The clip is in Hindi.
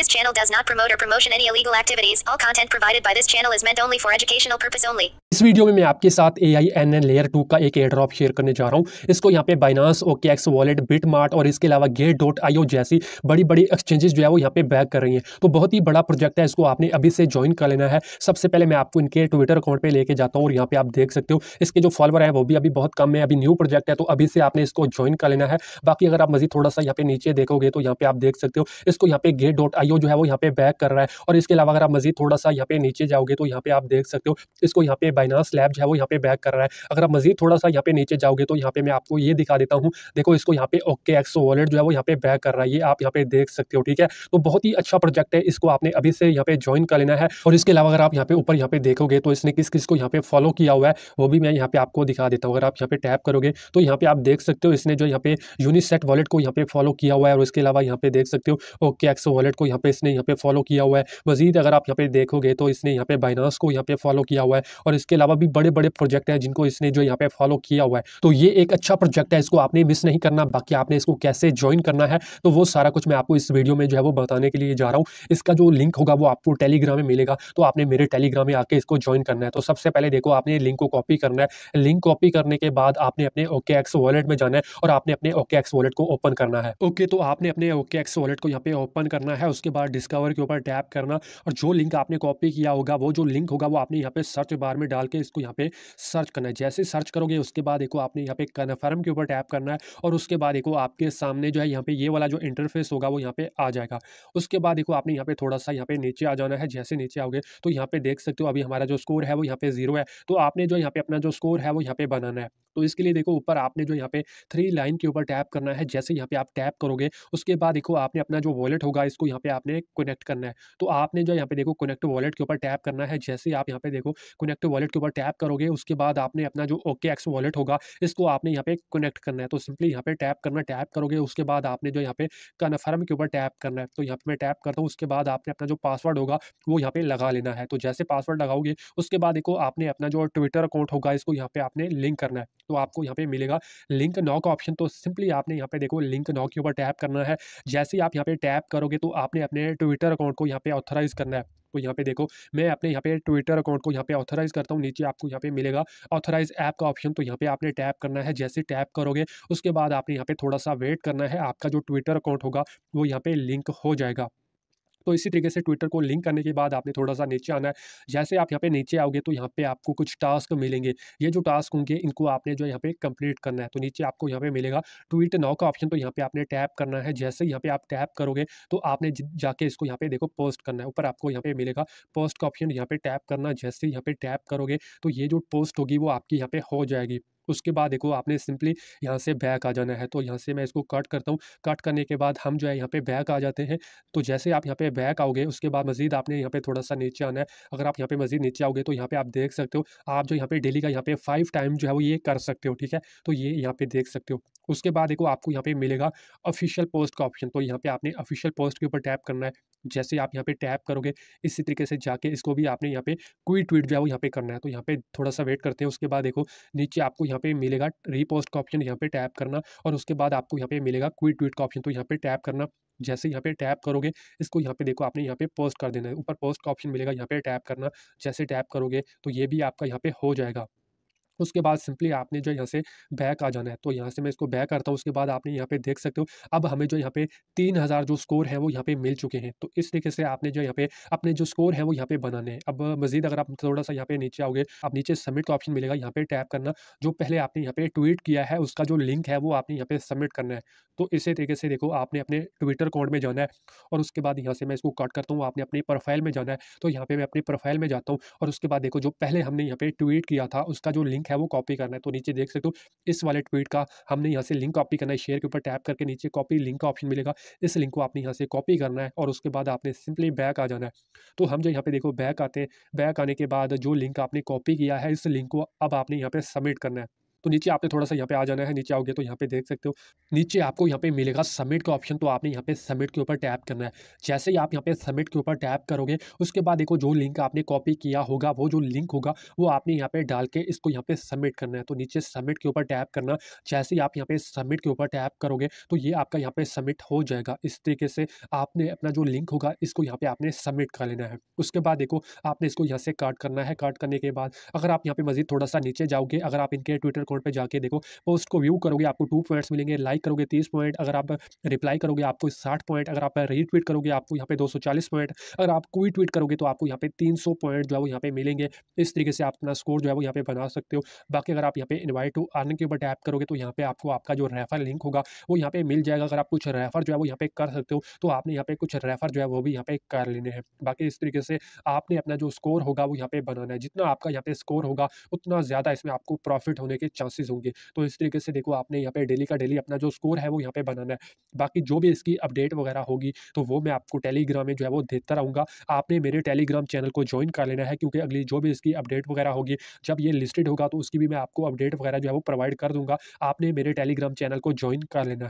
This channel does not promote or promotion any illegal activities. All content provided by this channel is meant only for educational purpose only. इस वीडियो में मैं आपके साथ A I N N layer two का एक एयर ड्रॉप शेयर करने जा रहा हूँ इसको यहाँ पे Binance OK X wallet BitMart और इसके अलावा गेट डॉट आई ओ जैसी बड़ी बड़ी एक्सचेंजेस जो है वो यहाँ पे बैक कर रही हैं तो बहुत ही बड़ा प्रोजेक्ट है इसको आपने अभी से ज्वाइन कर लेना है सबसे पहले मैं आपको इनके ट्विटर अकाउंट पर लेके जाता हूँ और यहाँ पे आप देख सकते हो इसके जो फॉलोअर है वो भी अभी बहुत कम है अभी न्यू प्रोजेक्ट है तो अभी से आपने इसको ज्वाइन कर लेना है बाकी अगर आप मजीद थोड़ा सा यहाँ पे नीचे देखोगे तो यहाँ पे आप देख सकते हो इसको यहाँ पे गेट डॉट आई आईओ जो है वो यहाँ पे बैक कर रहा है और इसके अलावा अगर आप मजीद थोड़ा सा यहाँ पे नीचे जाओगे तो यहाँ पे आप देख सकते हो इसको यहाँ पे बाइनास लैब जो है वो यहाँ पे बैक कर रहा है अगर आप मजीद थोड़ा सा यहाँ पे नीचे जाओगे तो यहाँ पे मैं आपको ये दिखा देता हूँ देखो इसको यहाँ पे ओके एक्स वॉलेट जो है वो यहाँ पे बैक कर रहा है ये आप यहाँ पे देख सकते हो ठीक है तो बहुत ही अच्छा प्रोजेक्ट है इसको आपने अभी से यहाँ पे ज्वाइन कर लेना है और इसके अलावा अगर आप यहाँ पे ऊपर यहाँ पे देखोगे तो इसने किस किस को यहाँ पे फॉलो किया हुआ है वो भी मैं यहाँ पे आपको दिखा देता हूँ अगर आप यहाँ पे टैप करोगे तो यहाँ पे आप देख सकते हो इसने जो यहाँ पे यूनिसेट वॉलेट को यहाँ पे फॉलो किया हुआ है और इसके अलावा यहाँ पे देख सकते हो ओके एक्सो वॉलेट को यहाँ यहाँ पे इसने यहाँ पे फॉलो किया हुआ है मजीद अगर आप यहाँ पे देखोगे तो इसने यहाँ पे बाइनास को यहाँ पे फॉलो किया हुआ है और इसके अलावा भी बड़े बड़े प्रोजेक्ट हैं जिनको इसने जो यहाँ पे फॉलो किया हुआ है तो ये एक अच्छा प्रोजेक्ट है इसको आपने मिस नहीं करना बाकी आपने इसको कैसे ज्वाइन करना है तो वो सारा कुछ मैं आपको इस वीडियो में जो है वो बताने के लिए जा रहा हूँ इसका जो लिंक होगा वो आपको टेलीग्राम में मिलेगा तो आपने मेरे टेलीग्राम में आके इसको ज्वाइन करना है तो सबसे पहले देखो आपने लिंक को कॉपी करना है लिंक कॉपी करने के बाद आपने अपने ओके एक्स वॉलेट में जाना है और आपने अपने ओके एक्स वॉलेट को ओपन करना है ओके तो आपने अपने ओके एक्स वॉलेट को यहाँ पे ओपन करना है उसके उसके बाद डिस्कवर के ऊपर टैप करना और जो लिंक आपने कॉपी किया होगा वो जो लिंक होगा वो आपने यहाँ पे सर्च बार में डाल के इसको यहाँ पे सर्च करना है जैसे सर्च करोगे उसके बाद देखो आपने यहाँ पे कन्फर्म के ऊपर टैप करना है और उसके बाद देखो आपके सामने जो है यहाँ पे ये वाला जो इंटरफेस होगा वो यहाँ पे आ जाएगा उसके बाद देखो आपने यहाँ पे थोड़ा सा यहाँ पे नीचे आ जाना है जैसे नीचे आओगे तो यहाँ पे देख सकते हो अभी हमारा जो स्कोर है वो यहाँ पे जीरो है तो आपने जो यहाँ पे अपना जो स्कोर है वो यहाँ पे बनाना है तो इसके लिए देखो ऊपर आपने जो यहाँ पे थ्री लाइन के ऊपर टैप करना है जैसे यहाँ पे आप टैप करोगे उसके बाद देखो आपने अपना जो वॉलेट होगा इसको यहाँ पे आपने कनेक्ट करना है तो आपने जो यहाँ पे देखो कनेक्ट वॉलेट के ऊपर टैप करना है जैसे आप यहाँ पे देखो कनेक्ट वॉलेट के ऊपर टैप करोगे उसके बाद आपने अपना जो ओके एक्स वॉलेट होगा इसको आपने यहाँ पे कनेक्ट करना है तो सिंपली यहाँ पे टैप करना टैप करोगे उसके बाद आपने जो यहाँ पे कन्फर्म के ऊपर टैप करना है तो यहाँ पे मैं टैप करता हूँ उसके बाद आपने अपना जो पासवर्ड होगा वो यहाँ पे लगा लेना है तो जैसे पासवर्ड लगाओगे उसके बाद देखो आपने अपना जो ट्विटर अकाउंट होगा इसको यहाँ पे आपने लिंक करना है तो आपको यहाँ पे मिलेगा लिंक नाउ का ऑप्शन तो सिंपली आपने यहाँ पे देखो लिंक नाउ के ऊपर टैप करना है जैसे ही आप यहाँ पे टैप करोगे तो आपने अपने ट्विटर अकाउंट को यहाँ पे ऑथराइज़ करना है तो यहाँ पे देखो मैं अपने यहाँ पे ट्विटर अकाउंट को यहाँ पे ऑथराइज़ करता हूँ नीचे आपको यहाँ पे मिलेगा ऑथराइज ऐप का ऑप्शन तो यहाँ पे आपने टैप करना है जैसे टैप करोगे उसके बाद आपने यहाँ पे थोड़ा सा वेट करना है आपका जो ट्विटर अकाउंट होगा वो यहाँ पे लिंक हो जाएगा तो इसी तरीके से ट्विटर को लिंक करने के बाद आपने थोड़ा सा नीचे आना है जैसे आप यहाँ पे नीचे आओगे तो यहाँ पे आपको कुछ टास्क मिलेंगे ये जो टास्क होंगे इनको आपने जो यहाँ पे कंप्लीट करना है तो नीचे आपको यहाँ पे मिलेगा ट्वीट नाउ का ऑप्शन तो यहाँ पे आपने टैप करना है जैसे यहाँ पे आप टैप करोगे तो आपने जाके इसको यहाँ पे देखो पोस्ट करना है ऊपर आपको यहाँ पे मिलेगा पोस्ट का ऑप्शन यहाँ पे टैप करना जैसे यहाँ पे टैप करोगे तो ये जो पोस्ट होगी वो आपकी यहाँ पे हो जाएगी उसके बाद देखो आपने सिंपली यहाँ से बैक आ जाना है तो यहाँ से मैं इसको कट करता हूँ कट करने के बाद हम जो है यहाँ पे बैक आ जाते हैं तो जैसे आप यहाँ पे बैक आओगे उसके बाद मजीद आपने यहाँ पे थोड़ा सा नीचे आना है अगर आप यहाँ पे मजीद नीचे आओगे तो यहाँ पे आप देख सकते हो आप जो यहाँ पे डेली का यहाँ पे फाइव टाइम जो है वो ये कर सकते हो ठीक है तो ये यहाँ पे देख सकते हो उसके बाद देखो आपको यहाँ पे मिलेगा ऑफिशियल पोस्ट का ऑप्शन तो यहाँ पे आपने ऑफिशियल पोस्ट के ऊपर टैप करना है जैसे आप यहाँ पे टैप करोगे इसी तरीके से जाके इसको भी आपने यहाँ पे कोई ट्वीट भी वो यहाँ पे करना है तो यहाँ पे थोड़ा सा वेट करते हैं उसके बाद देखो नीचे आपको यहाँ पे मिलेगा रीपोस्ट का ऑप्शन यहाँ पे टैप करना और उसके बाद आपको यहाँ पे मिलेगा कोई ट्वीट का ऑप्शन तो यहाँ पे टैप करना जैसे यहाँ पे टैप करोगे इसको यहाँ पे देखो आपने यहाँ पे पोस्ट कर देना है ऊपर पोस्ट का ऑप्शन मिलेगा यहाँ पे टैप करना जैसे टैप करोगे तो ये भी आपका यहाँ पे हो जाएगा उसके बाद सिंपली आपने जो यहाँ से बैक आ जाना है तो यहाँ से मैं इसको बैक करता हूँ उसके बाद आपने यहाँ पे देख सकते हो अब हमें जो यहाँ पे तीन हज़ार जो स्कोर है वो यहाँ पे मिल चुके हैं तो इस तरीके से आपने जो यहाँ पे अपने जो स्कोर है वो यहाँ पे बनाने हैं अब मजीद अगर आप थोड़ा सा यहाँ पे नीचे आओगे आप नीचे सबमिट का ऑप्शन मिलेगा यहाँ पे टैप करना जो पहले आपने यहाँ पे ट्वीट किया है उसका जो लिंक है वो आपने यहाँ पे सबमिट करना है तो इसी तरीके से देखो आपने अपने ट्विटर अकाउंट में जाना है और उसके बाद यहाँ से मैं इसको कट करता हूँ आपने अपनी प्रोफाइल में जाना है तो यहाँ पे मैं अपनी प्रोफाइल में जाता हूँ और उसके बाद देखो जो पहले हमने यहाँ पे ट्वीट किया था उसका जो लिंक है वो कॉपी करना है तो नीचे देख सकते हो इस वाले ट्वीट का हमने यहाँ से लिंक कॉपी करना है शेयर के ऊपर टैप करके नीचे कॉपी लिंक का ऑप्शन मिलेगा इस लिंक को आपने यहाँ से कॉपी करना है और उसके बाद आपने सिंपली बैक आ जाना है तो हम जो यहाँ पे देखो बैक आते हैं बैक आने के बाद जो लिंक आपने कॉपी किया है इस लिंक को अब आपने यहाँ पे सबमिट करना है तो नीचे आपने थोड़ा सा यहाँ पे आ जाना है नीचे आओगे तो यहाँ पे देख सकते हो नीचे आपको यहाँ पे मिलेगा सबमिट का ऑप्शन तो आपने यहाँ पे सबमिट के ऊपर टैप करना है जैसे ही आप यहाँ पे सबमिट के ऊपर टैप करोगे उसके बाद देखो जो लिंक आपने कॉपी किया होगा वो जो लिंक होगा वो आपने यहाँ पे डाल के इसको यहाँ पे सबमिट करना है तो नीचे सबमिट के ऊपर टैप करना जैसे ही आप यहाँ पे सबमिट के ऊपर टैप करोगे तो ये आपका यहाँ पे सबमिट हो जाएगा इस तरीके से आपने अपना जो लिंक होगा इसको यहाँ पे आपने सबमिट कर लेना है उसके बाद देखो आपने इसको यहाँ से काट करना है काट करने के बाद अगर आप यहाँ पे मजीद थोड़ा सा नीचे जाओगे अगर आप इनके ट्विटर अकाउंट पर जाके देखो पोस्ट को व्यू करोगे आपको टू पॉइंट्स मिलेंगे लाइक करोगे तीस पॉइंट अगर आप रिप्लाई करोगे आपको साठ पॉइंट अगर आप रीट्वीट करोगे आपको यहाँ पे दो पॉइंट अगर आप कोई ट्वीट करोगे तो आपको यहाँ पे तीन पॉइंट जो है वो यहाँ पे मिलेंगे इस तरीके से आप अपना स्कोर जो है वो यहाँ पे बना सकते हो बाकी अगर आप यहाँ पे इन्वाइट टू अर्न के ऊपर टैप करोगे तो यहाँ पे आपको आपका जो रेफर लिंक होगा वो यहाँ पे मिल जाएगा अगर आप कुछ रेफर जो है वो यहाँ पे कर सकते हो तो आपने यहाँ पे कुछ रेफर जो है वो भी यहाँ पे कर लेने हैं बाकी इस तरीके से आपने अपना जो स्कोर होगा वो यहाँ पे बनाना है जितना आपका यहाँ पे स्कोर होगा उतना ज़्यादा इसमें आपको प्रॉफिट होने के चांसेस होंगे तो इस तरीके से देखो आपने यहाँ पे डेली का डेली अपना जो स्कोर है वो यहाँ पे बनाना है बाकी जो भी इसकी अपडेट वगैरह होगी तो वो मैं आपको टेलीग्राम में जो है वो देता रहूँगा आपने मेरे टेलीग्राम चैनल को ज्वाइन कर लेना है क्योंकि अगली जो भी इसकी अपडेट वगैरह होगी जब ये लिस्टेड होगा तो उसकी भी मैं आपको अपडेट वगैरह जो है वो प्रोवाइड कर दूँगा आपने मेरे टेलीग्राम चैनल को ज्वाइन कर लेना है